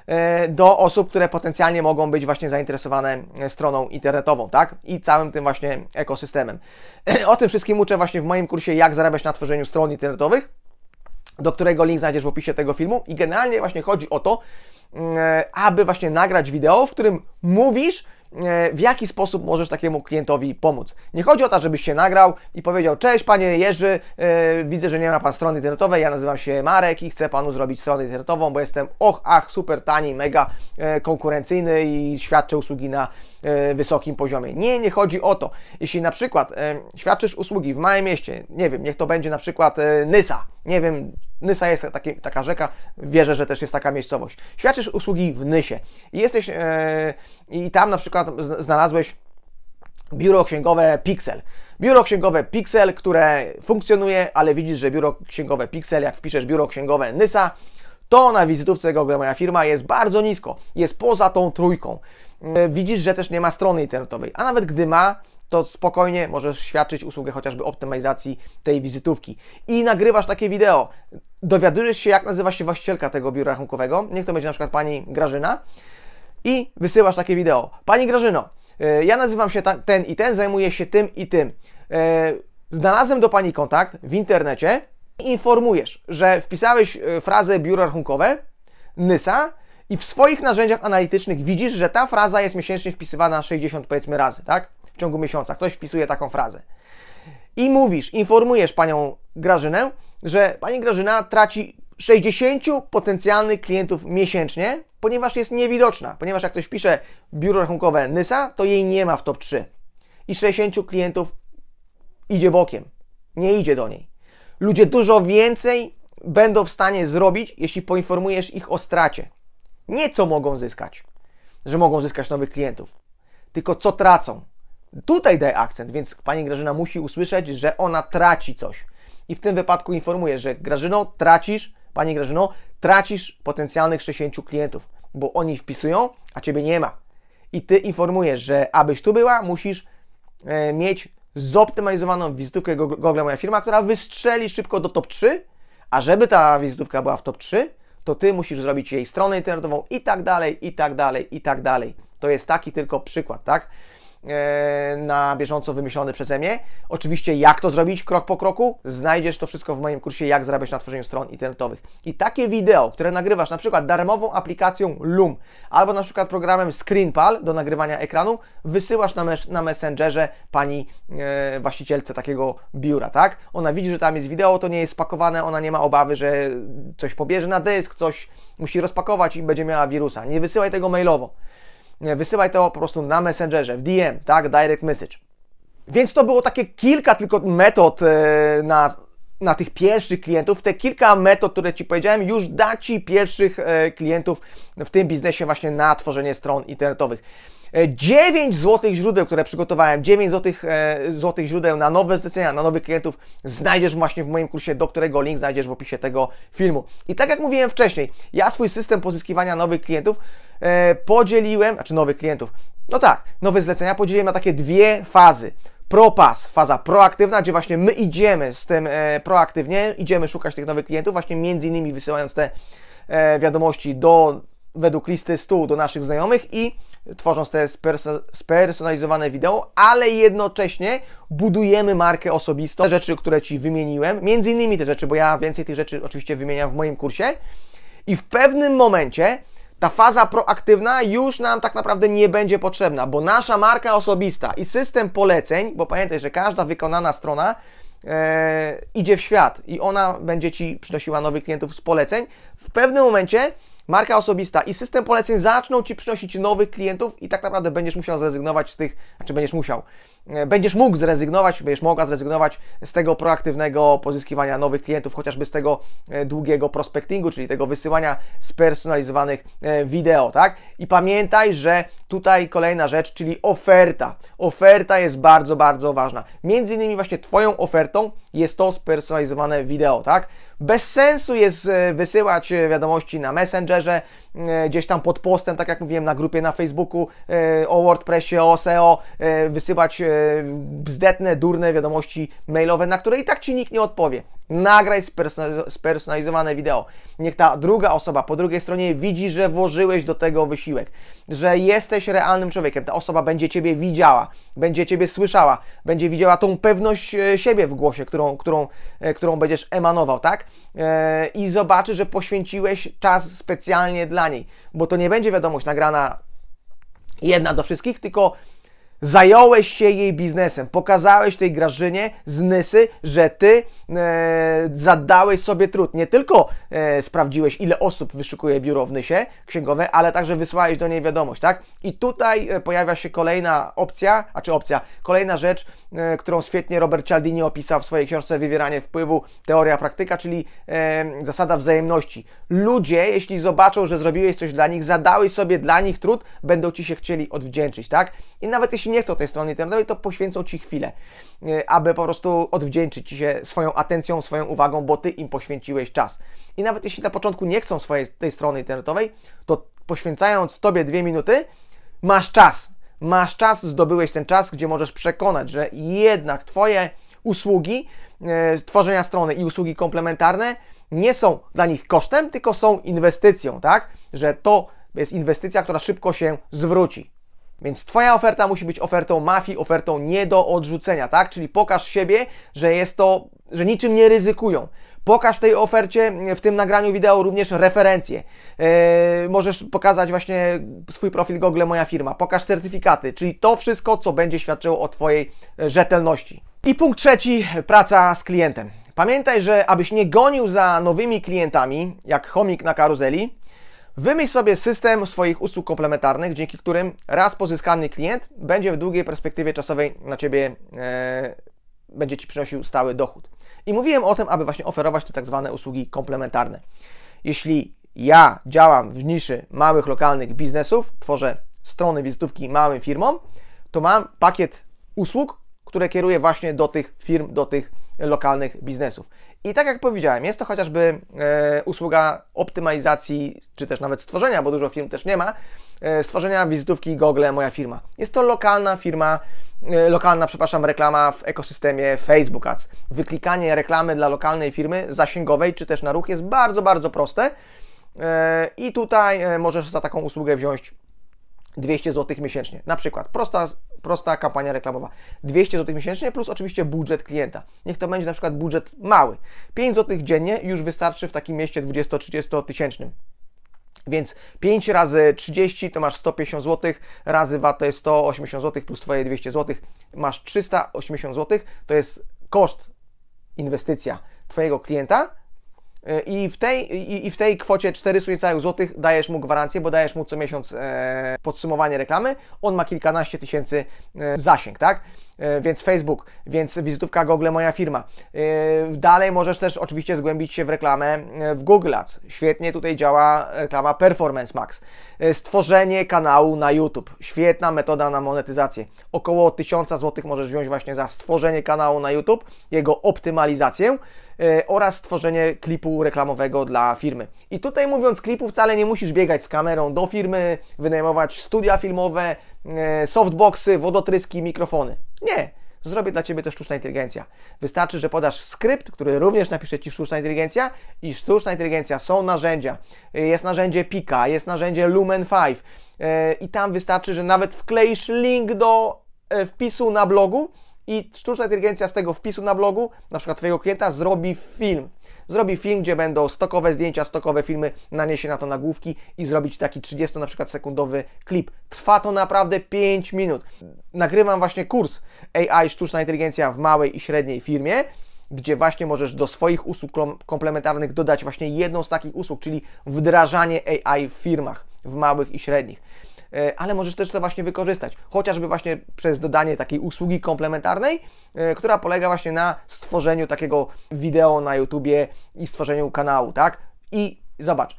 E, do osób, które potencjalnie mogą być właśnie zainteresowane e, stroną internetową, tak? I całym tym właśnie ekosystemem. E, o tym wszystkim uczę właśnie w moim kursie Jak zarabiać na tworzeniu stron internetowych, do którego link znajdziesz w opisie tego filmu i generalnie właśnie chodzi o to, mm, aby właśnie nagrać wideo, w którym mówisz, E, w jaki sposób możesz takiemu klientowi pomóc. Nie chodzi o to, żebyś się nagrał i powiedział: Cześć panie Jerzy, e, widzę, że nie ma pan strony internetowej, ja nazywam się Marek i chcę panu zrobić stronę internetową, bo jestem och, ach, super tani, mega e, konkurencyjny i świadczę usługi na wysokim poziomie. Nie, nie chodzi o to. Jeśli na przykład świadczysz usługi w małym mieście, nie wiem, niech to będzie na przykład Nysa, nie wiem, Nysa jest taki, taka rzeka, wierzę, że też jest taka miejscowość. Świadczysz usługi w Nysie. i Jesteś e, i tam na przykład znalazłeś biuro księgowe Pixel. Biuro księgowe Pixel, które funkcjonuje, ale widzisz, że biuro księgowe Pixel, jak wpiszesz biuro księgowe Nysa, to na wizytówce Google Moja Firma jest bardzo nisko, jest poza tą trójką. Mm, widzisz, że też nie ma strony internetowej, a nawet gdy ma, to spokojnie możesz świadczyć usługę chociażby optymalizacji tej wizytówki. I nagrywasz takie wideo. Dowiadujesz się, jak nazywa się właścicielka tego biura rachunkowego. Niech to będzie na przykład pani Grażyna i wysyłasz takie wideo. Pani Grażyno, e, ja nazywam się ten i ten, zajmuję się tym i tym. E, znalazłem do Pani kontakt w internecie i informujesz, że wpisałeś e, frazę biuro rachunkowe, NYSA i w swoich narzędziach analitycznych widzisz, że ta fraza jest miesięcznie wpisywana 60 powiedzmy razy, tak? W ciągu miesiąca ktoś wpisuje taką frazę. I mówisz, informujesz Panią Grażynę, że Pani Grażyna traci 60 potencjalnych klientów miesięcznie ponieważ jest niewidoczna. Ponieważ jak ktoś pisze biuro rachunkowe NYSA, to jej nie ma w top 3. I 60 klientów idzie bokiem, nie idzie do niej. Ludzie dużo więcej będą w stanie zrobić, jeśli poinformujesz ich o stracie. Nie co mogą zyskać, że mogą zyskać nowych klientów, tylko co tracą. Tutaj daj akcent, więc pani Grażyna musi usłyszeć, że ona traci coś. I w tym wypadku informuję, że Grażyno, tracisz, pani Grażyno, tracisz potencjalnych 60 klientów bo oni wpisują, a ciebie nie ma. I ty informujesz, że abyś tu była, musisz e, mieć zoptymalizowaną wizytówkę Google Moja Firma, która wystrzeli szybko do top 3, a żeby ta wizytówka była w top 3, to ty musisz zrobić jej stronę internetową i tak dalej, i tak dalej, i tak dalej. To jest taki tylko przykład, tak? E, na bieżąco wymyślony przeze mnie. Oczywiście jak to zrobić krok po kroku, znajdziesz to wszystko w moim kursie jak zarabiać na tworzeniu stron internetowych. I takie wideo, które nagrywasz na przykład darmową aplikacją Loom albo na przykład programem ScreenPal do nagrywania ekranu, wysyłasz na, mes na Messengerze pani e, właścicielce takiego biura, tak? Ona widzi, że tam jest wideo, to nie jest spakowane, ona nie ma obawy, że coś pobierze na dysk, coś musi rozpakować i będzie miała wirusa. Nie wysyłaj tego mailowo wysyłaj to po prostu na Messengerze, w DM, tak, direct message. Więc to było takie kilka tylko metod e, na, na tych pierwszych klientów. Te kilka metod, które Ci powiedziałem, już da Ci pierwszych e, klientów w tym biznesie właśnie na tworzenie stron internetowych. 9 e, złotych źródeł, które przygotowałem, 9 złotych, e, złotych źródeł na nowe zlecenia, na nowych klientów znajdziesz właśnie w moim kursie, do którego link znajdziesz w opisie tego filmu. I tak jak mówiłem wcześniej, ja swój system pozyskiwania nowych klientów e, podzieliłem, znaczy nowych klientów, no tak, nowe zlecenia podzieliłem na takie dwie fazy. Propas faza proaktywna, gdzie właśnie my idziemy z tym e, proaktywnie, idziemy szukać tych nowych klientów, właśnie między innymi wysyłając te e, wiadomości do według listy 100 do naszych znajomych i tworząc te spersonalizowane wideo, ale jednocześnie budujemy markę osobistą. Te rzeczy, które Ci wymieniłem, między innymi te rzeczy, bo ja więcej tych rzeczy oczywiście wymieniam w moim kursie. I w pewnym momencie ta faza proaktywna już nam tak naprawdę nie będzie potrzebna, bo nasza marka osobista i system poleceń, bo pamiętaj, że każda wykonana strona e, idzie w świat i ona będzie Ci przynosiła nowych klientów z poleceń, w pewnym momencie marka osobista i system poleceń zaczną Ci przynosić nowych klientów i tak naprawdę będziesz musiał zrezygnować z tych, znaczy będziesz musiał, e, będziesz mógł zrezygnować, będziesz mogła zrezygnować z tego proaktywnego pozyskiwania nowych klientów, chociażby z tego e, długiego prospectingu, czyli tego wysyłania spersonalizowanych e, wideo, tak? I pamiętaj, że tutaj kolejna rzecz, czyli oferta. Oferta jest bardzo, bardzo ważna. Między innymi właśnie Twoją ofertą jest to spersonalizowane wideo, tak? Bez sensu jest e, wysyłać e, wiadomości na Messengerze E, gdzieś tam pod postem, tak jak mówiłem, na grupie na Facebooku e, o WordPressie, o SEO, e, wysyłać bzdetne, durne wiadomości mailowe, na które i tak Ci nikt nie odpowie. Nagraj spersonalizowane wideo. Niech ta druga osoba po drugiej stronie widzi, że włożyłeś do tego wysiłek, że jesteś realnym człowiekiem. Ta osoba będzie Ciebie widziała, będzie Ciebie słyszała, będzie widziała tą pewność siebie w głosie, którą, którą, którą będziesz emanował, tak? I zobaczy, że poświęciłeś czas specjalnie dla na niej, bo to nie będzie wiadomość nagrana jedna do wszystkich, tylko Zająłeś się jej biznesem, pokazałeś tej Grażynie z Nysy, że ty e, zadałeś sobie trud. Nie tylko e, sprawdziłeś, ile osób wyszukuje biuro w Nysie księgowe, ale także wysłałeś do niej wiadomość, tak? I tutaj e, pojawia się kolejna opcja, a czy opcja, kolejna rzecz, e, którą świetnie Robert Cialdini opisał w swojej książce Wywieranie wpływu, teoria, praktyka, czyli e, zasada wzajemności. Ludzie, jeśli zobaczą, że zrobiłeś coś dla nich, zadałeś sobie dla nich trud, będą ci się chcieli odwdzięczyć, tak? I nawet jeśli nie chcą tej strony internetowej, to poświęcą Ci chwilę, y, aby po prostu odwdzięczyć Ci się swoją atencją, swoją uwagą, bo Ty im poświęciłeś czas. I nawet jeśli na początku nie chcą swojej tej strony internetowej, to poświęcając Tobie dwie minuty, masz czas. Masz czas, zdobyłeś ten czas, gdzie możesz przekonać, że jednak Twoje usługi y, tworzenia strony i usługi komplementarne nie są dla nich kosztem, tylko są inwestycją, tak? Że to jest inwestycja, która szybko się zwróci. Więc Twoja oferta musi być ofertą mafii, ofertą nie do odrzucenia, tak? Czyli pokaż siebie, że jest to, że niczym nie ryzykują. Pokaż w tej ofercie, w tym nagraniu wideo również referencje. Yy, możesz pokazać właśnie swój profil Google Moja Firma, pokaż certyfikaty, czyli to wszystko, co będzie świadczyło o Twojej e, rzetelności. I punkt trzeci, praca z klientem. Pamiętaj, że abyś nie gonił za nowymi klientami, jak chomik na karuzeli, Wymyśl sobie system swoich usług komplementarnych, dzięki którym raz pozyskany klient będzie w długiej perspektywie czasowej na Ciebie, e, będzie Ci przynosił stały dochód. I mówiłem o tym, aby właśnie oferować te tak zwane usługi komplementarne. Jeśli ja działam w niszy małych, lokalnych biznesów, tworzę strony wizytówki małym firmom, to mam pakiet usług, które kieruję właśnie do tych firm, do tych lokalnych biznesów. I tak jak powiedziałem, jest to chociażby e, usługa optymalizacji, czy też nawet stworzenia, bo dużo firm też nie ma, e, stworzenia wizytówki Google Moja Firma. Jest to lokalna firma, e, lokalna, przepraszam, reklama w ekosystemie Facebook Ads. Wyklikanie reklamy dla lokalnej firmy zasięgowej, czy też na ruch jest bardzo, bardzo proste. E, I tutaj e, możesz za taką usługę wziąć 200 zł miesięcznie. Na przykład prosta prosta kampania reklamowa. 200 zł miesięcznie plus oczywiście budżet klienta. Niech to będzie na przykład budżet mały. 5 zł dziennie już wystarczy w takim mieście 20-30 tysięcznym. Więc 5 razy 30 to masz 150 zł, razy VAT to jest 180 zł plus Twoje 200 zł, masz 380 zł, to jest koszt, inwestycja Twojego klienta, E, I w, tej, i, i w tej kwocie 400 złotych dajesz mu gwarancję, bo dajesz mu co miesiąc e, podsumowanie reklamy. On ma kilkanaście tysięcy e, zasięg, tak? E, więc Facebook, więc wizytówka Google Moja Firma. E, dalej możesz też oczywiście zgłębić się w reklamę e, w Google Ads. Świetnie tutaj działa reklama Performance Max. stworzenie kanału na YouTube. Świetna metoda na monetyzację. Około 1000 złotych możesz wziąć właśnie za stworzenie kanału na YouTube, jego optymalizację E, oraz stworzenie klipu reklamowego dla firmy. I tutaj mówiąc klipu wcale nie musisz biegać z kamerą do firmy, wynajmować studia filmowe, e, softboxy, wodotryski, mikrofony. Nie. Zrobię dla Ciebie to sztuczna inteligencja. Wystarczy, że podasz skrypt, który również napisze Ci sztuczna inteligencja i sztuczna inteligencja są narzędzia. E, jest narzędzie Pika, jest narzędzie Lumen 5 i tam wystarczy, że nawet wkleisz link do wpisu na blogu i sztuczna inteligencja z tego wpisu na blogu, na przykład Twojego klienta, zrobi film. Zrobi film, gdzie będą stokowe zdjęcia, stokowe filmy, naniesie na to nagłówki i zrobić taki 30 na przykład sekundowy klip. Trwa to naprawdę 5 minut. Nagrywam właśnie kurs AI sztuczna inteligencja w małej i średniej firmie gdzie właśnie możesz do swoich usług komplementarnych dodać właśnie jedną z takich usług, czyli wdrażanie AI w firmach, w małych i średnich. E, ale możesz też to właśnie wykorzystać, chociażby właśnie przez dodanie takiej usługi komplementarnej, e, która polega właśnie na stworzeniu takiego wideo na YouTubie i stworzeniu kanału, tak? I zobacz,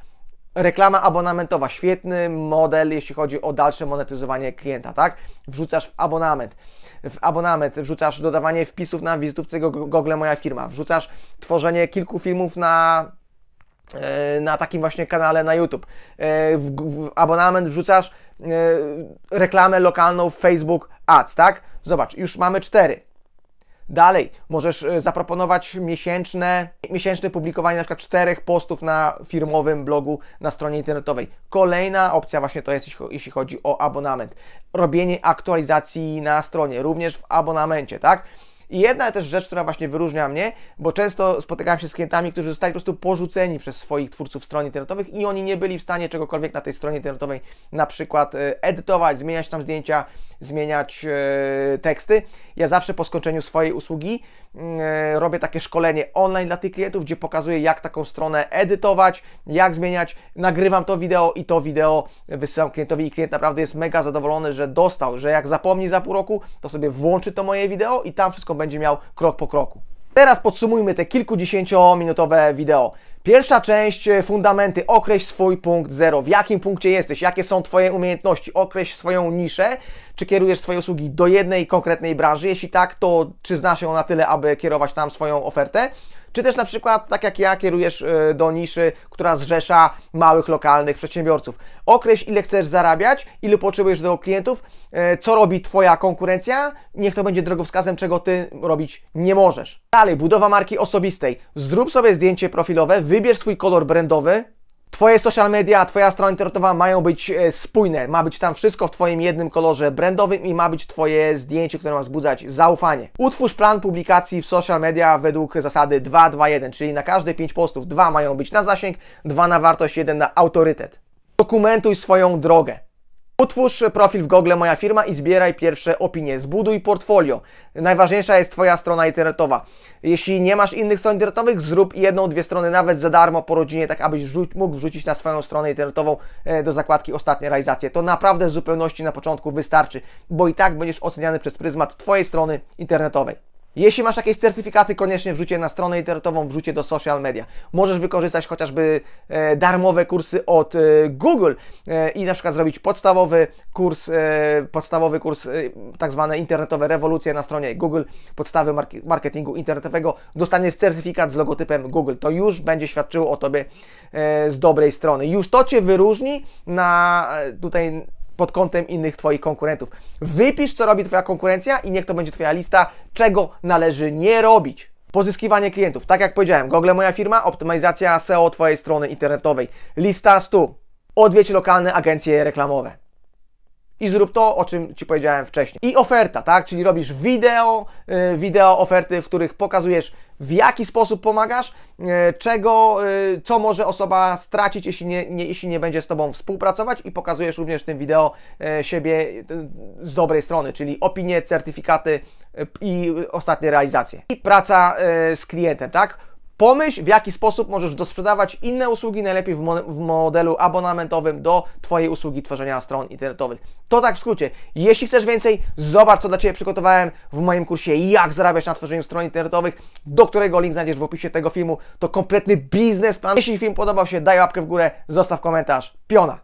Reklama abonamentowa, świetny model, jeśli chodzi o dalsze monetyzowanie klienta, tak? Wrzucasz w abonament, w abonament wrzucasz dodawanie wpisów na wizytówce Google Moja Firma, wrzucasz tworzenie kilku filmów na E, na takim właśnie kanale na YouTube. E, w, w abonament wrzucasz e, reklamę lokalną w Facebook Ads, tak? Zobacz, już mamy cztery. Dalej, możesz zaproponować miesięczne, miesięczne publikowanie na przykład czterech postów na firmowym blogu na stronie internetowej. Kolejna opcja właśnie to jest, jeśli chodzi o abonament. Robienie aktualizacji na stronie, również w abonamencie, tak? I jedna też rzecz, która właśnie wyróżnia mnie, bo często spotykałem się z klientami, którzy zostali po prostu porzuceni przez swoich twórców stron internetowych i oni nie byli w stanie czegokolwiek na tej stronie internetowej, na przykład e, edytować, zmieniać tam zdjęcia, zmieniać e, teksty. Ja zawsze po skończeniu swojej usługi E, robię takie szkolenie online dla tych klientów, gdzie pokazuję, jak taką stronę edytować, jak zmieniać. Nagrywam to wideo i to wideo wysyłam klientowi i klient naprawdę jest mega zadowolony, że dostał, że jak zapomni za pół roku, to sobie włączy to moje wideo i tam wszystko będzie miał krok po kroku. Teraz podsumujmy te kilkudziesięciominutowe wideo. Pierwsza część, e, fundamenty, określ swój punkt zero. W jakim punkcie jesteś? Jakie są Twoje umiejętności? Określ swoją niszę. Czy kierujesz swoje usługi do jednej konkretnej branży? Jeśli tak, to czy znasz ją na tyle, aby kierować tam swoją ofertę? Czy też na przykład, tak jak ja, kierujesz e, do niszy, która zrzesza małych, lokalnych przedsiębiorców. Określ, ile chcesz zarabiać, ilu potrzebujesz do klientów, e, co robi Twoja konkurencja. Niech to będzie drogowskazem, czego Ty robić nie możesz. Dalej, budowa marki osobistej. Zrób sobie zdjęcie profilowe, wybierz swój kolor brandowy, Twoje social media, Twoja strona internetowa mają być e, spójne. Ma być tam wszystko w Twoim jednym kolorze brandowym i ma być Twoje zdjęcie, które ma wzbudzać zaufanie. Utwórz plan publikacji w social media według zasady 2-2-1, czyli na każde 5 postów 2 mają być na zasięg, 2 na wartość, 1 na autorytet. Dokumentuj swoją drogę. Utwórz profil w Google Moja Firma i zbieraj pierwsze opinie. Zbuduj portfolio. Najważniejsza jest Twoja strona internetowa. Jeśli nie masz innych stron internetowych, zrób jedną, dwie strony nawet za darmo po rodzinie, tak abyś wrzuć, mógł wrzucić na swoją stronę internetową e, do zakładki ostatnie realizacje. To naprawdę w zupełności na początku wystarczy, bo i tak będziesz oceniany przez pryzmat Twojej strony internetowej. Jeśli masz jakieś certyfikaty, koniecznie wrzuć je na stronę internetową, wrzuć je do social media. Możesz wykorzystać chociażby e, darmowe kursy od e, Google e, i na przykład zrobić podstawowy kurs, podstawowy kurs tak zwane internetowe rewolucje na stronie Google, podstawy marketingu internetowego. Dostaniesz certyfikat z logotypem Google. To już będzie świadczyło o Tobie z dobrej strony. Już to Cię wyróżni na tutaj pod kątem innych Twoich konkurentów. Wypisz, co robi Twoja konkurencja i niech to będzie Twoja lista, czego należy nie robić. Pozyskiwanie klientów. Tak jak powiedziałem, Google Moja Firma, optymalizacja SEO Twojej strony internetowej. Lista 100. Odwiedź lokalne agencje reklamowe i zrób to, o czym Ci powiedziałem wcześniej. I oferta, tak? Czyli robisz wideo, y, wideo oferty, w których pokazujesz, w jaki sposób pomagasz, y, czego, y, co może osoba stracić, jeśli nie, nie, jeśli nie będzie z Tobą współpracować i pokazujesz również w tym wideo siebie z dobrej strony, czyli opinie, certyfikaty i ostatnie realizacje. I praca z klientem, tak? Pomyśl, w jaki sposób możesz dosprzedawać inne usługi, najlepiej w, mo w, modelu abonamentowym do Twojej usługi tworzenia stron internetowych. To tak w skrócie. Jeśli chcesz więcej, zobacz, co dla Ciebie przygotowałem w moim kursie Jak zarabiać na tworzeniu stron internetowych, do którego link znajdziesz w opisie tego filmu. To kompletny plan. Jeśli film podobał się, daj łapkę w górę, zostaw komentarz. Piona!